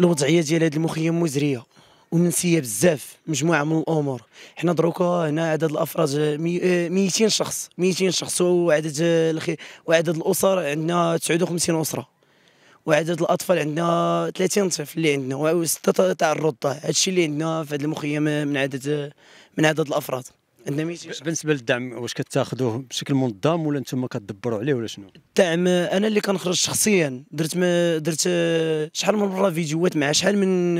الوضعيه ديال هذا المخيم مزريه ومنسيه بزاف مجموعه من الامور حنا دروكا هنا عدد الافراد 200 مي... آه، شخص 200 شخص وعدد الخي... وعدد الاسر عندنا 59 اسره وعدد الاطفال عندنا 30 طفل اللي عندنا وسته تاع هذا الشيء اللي عندنا في هذا المخيم من عدد من عدد الافراد عندنا بالنسبه للدعم واش كتاخذوه بشكل منظم ولا انتم كتدبروا عليه ولا شنو الدعم انا اللي كنخرج شخصيا درت ما درت شحال من مره فيديوهات مع شحال من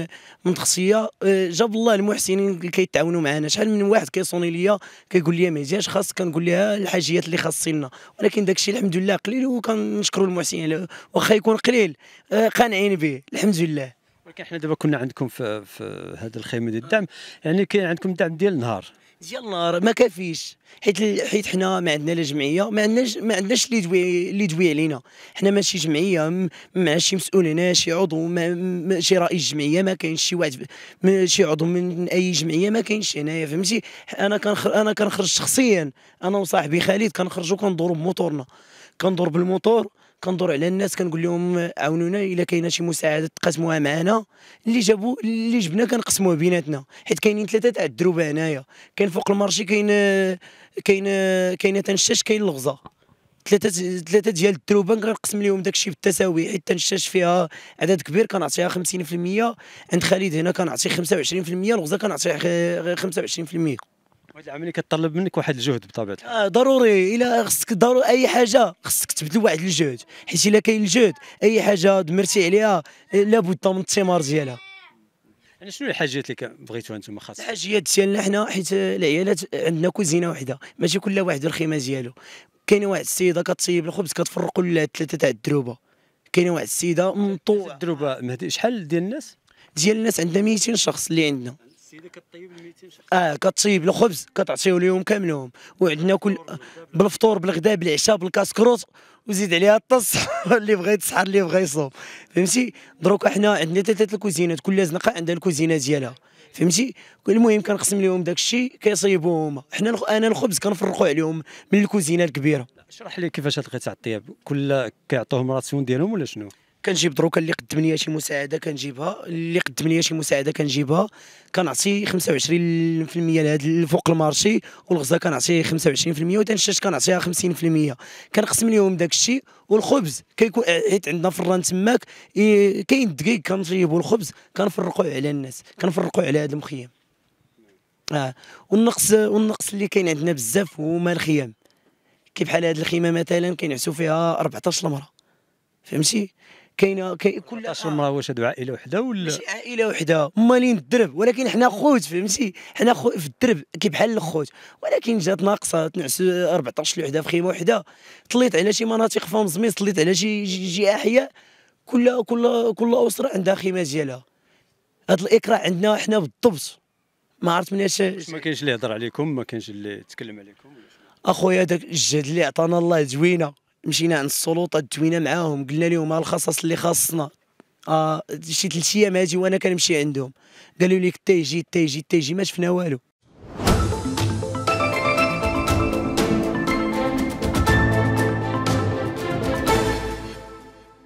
من شخصيه آه، جاب الله المحسنين اللي كيتعاونوا معنا شحال من واحد كيصوني ليا كيقول لي ما جاش خاص كنقول لها الحاجيات اللي خاصينا ولكن داك الشيء الحمد لله قليل وكنشكروا المحسنين واخا يكون قليل آه، قانعين به الحمد لله ولكن حنا دابا كنا عندكم في, في هذا الخيمه ديال الدعم يعني كاين عندكم الدعم ديال النهار ديال النار ما كافيش حيت حيت حنا ما عندنا لا جمعيه ما عندناش ما عندناش اللي دوي اللي دوي علينا حنا ماشي جمعيه مع شي مسؤول هنا شي عضو ما شي رئيس جمعيه ما كاينش شي واحد شي عضو من اي جمعيه ما كاينش هنايا فهمتي انا كنخرج انا كنخرج شخصيا انا وصاحبي خالد كنخرجوا كندوروا بموتورنا كندور بالموتور كندور على الناس كنقول لهم عاونونا الا كاينه شي مساعده تقاسموها معنا اللي جابوا اللي جبنا كنقسموه بيناتنا حيت كاينين ثلاثه تاع الدروبه هنايا كاين فوق المارشي كاين كاين كاين تنشاش كاين الغزه ثلاثه ثلاثه ديال الدروبه كنقسم لهم داك الشيء بالتساوي حيت تنشاش فيها عدد كبير كنعطيها 50% عند خالد هنا كنعطي 25% الغزه كنعطيها 25% واحد العمليه كتطلب منك واحد الجهد بطبيعه الحال آه ضروري الا خصك ضروري اي حاجه خصك تبذل واحد الجهد حيت الا كاين الجهد اي حاجه دمرتي عليها آه، لابد من الثمار ديالها يعني شنو الحاجيات اللي بغيتو انتم خاص الحاجيات ديالنا حنا حيت العيالات عندنا كوزينه وحده ماشي كل واحد الخيمه ديالو كاينه واحد السيده كتصيب الخبز كتفرقوا ثلاثه تاع الدروبه كاينه واحد السيده مطوعه الدروبه مهدي شحال ديال الناس ديال الناس عندنا 200 شخص اللي عندنا كطيب 200 شخص اه كطيب الخبز كتعطيو لهم كاملهم وعندنا كل بالفطور بالغداء بالعشاء بالكاسكروت وزيد عليها الطص اللي بغى يتسحر اللي بغى يصوم فهمتي دروك حنا عندنا ثلاثه الكوزينات كل زنقه عندها الكوزينه ديالها فهمتي المهم كنقسم لهم داك الشيء كيصيبوه هما حنا انا الخبز كنفرقوا عليهم من الكوزينه الكبيره اشرح لي كيفاش لقيت الطياب كل كيعطوهم راسيون ديالهم ولا شنو كنجيب دروكا اللي قدم ليا شي مساعده كنجيبها اللي قدم ليا شي مساعده كنجيبها كنعطي 25% لهاد فوق المارشي والغزه كنعطي 25% وتنشاش كنعطيها 50% كنقسم لهم داك الشيء والخبز كيكون حيت عندنا فران تماك كاين الدقيق كنطيبوا الخبز كنفرقوه على الناس كنفرقوه على هاد المخيم اه والنقص والنقص اللي كاين عندنا بزاف هما الخيام كيف بحال هاد الخيمه مثلا كينعسوا فيها 14 مره فهمتي كاينه كاين كل السمره واش آه. هادو عائله وحده ولا ماشي عائله وحده مالين الدرب ولكن حنا خوت فهمتي حنا خوت في الدرب كي بحال الخوت ولكن جات ناقصه تنعس 14 آه، لوحده في خيمه وحده طليت على شي مناطق فهم زميز طليت على شي جي احياء كل كل كل اسره عندها خيمه ديالها هذا الاقراء عندنا حنا بالضبط ما عرفت مناش ما كاينش اللي يهضر عليكم ما كاينش اللي يتكلم عليكم اخويا داك الجهد اللي عطانا الله زوينه مشينا عند السلطه دوينا معاهم قلنا لهم الخصص اللي خاصنا آه شي ثلاث ايام هاجي وانا كنمشي عندهم قالوا لي تيجي تيجي تيجي ما شفنا والو